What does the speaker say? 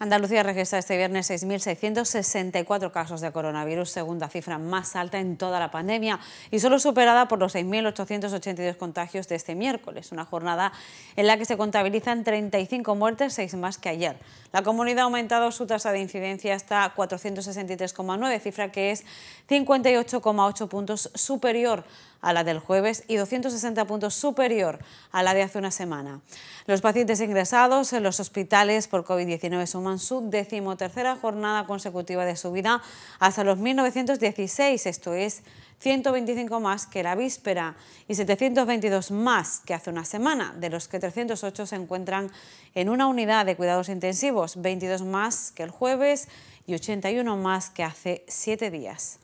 Andalucía registra este viernes 6.664 casos de coronavirus, segunda cifra más alta en toda la pandemia y solo superada por los 6.882 contagios de este miércoles, una jornada en la que se contabilizan 35 muertes, seis más que ayer. La comunidad ha aumentado su tasa de incidencia hasta 463,9, cifra que es 58,8 puntos superior a la del jueves y 260 puntos superior a la de hace una semana. Los pacientes ingresados en los hospitales por COVID-19 suman su decimotercera jornada consecutiva de subida hasta los 1916, esto es 125 más que la víspera y 722 más que hace una semana, de los que 308 se encuentran en una unidad de cuidados intensivos, 22 más que el jueves y 81 más que hace siete días.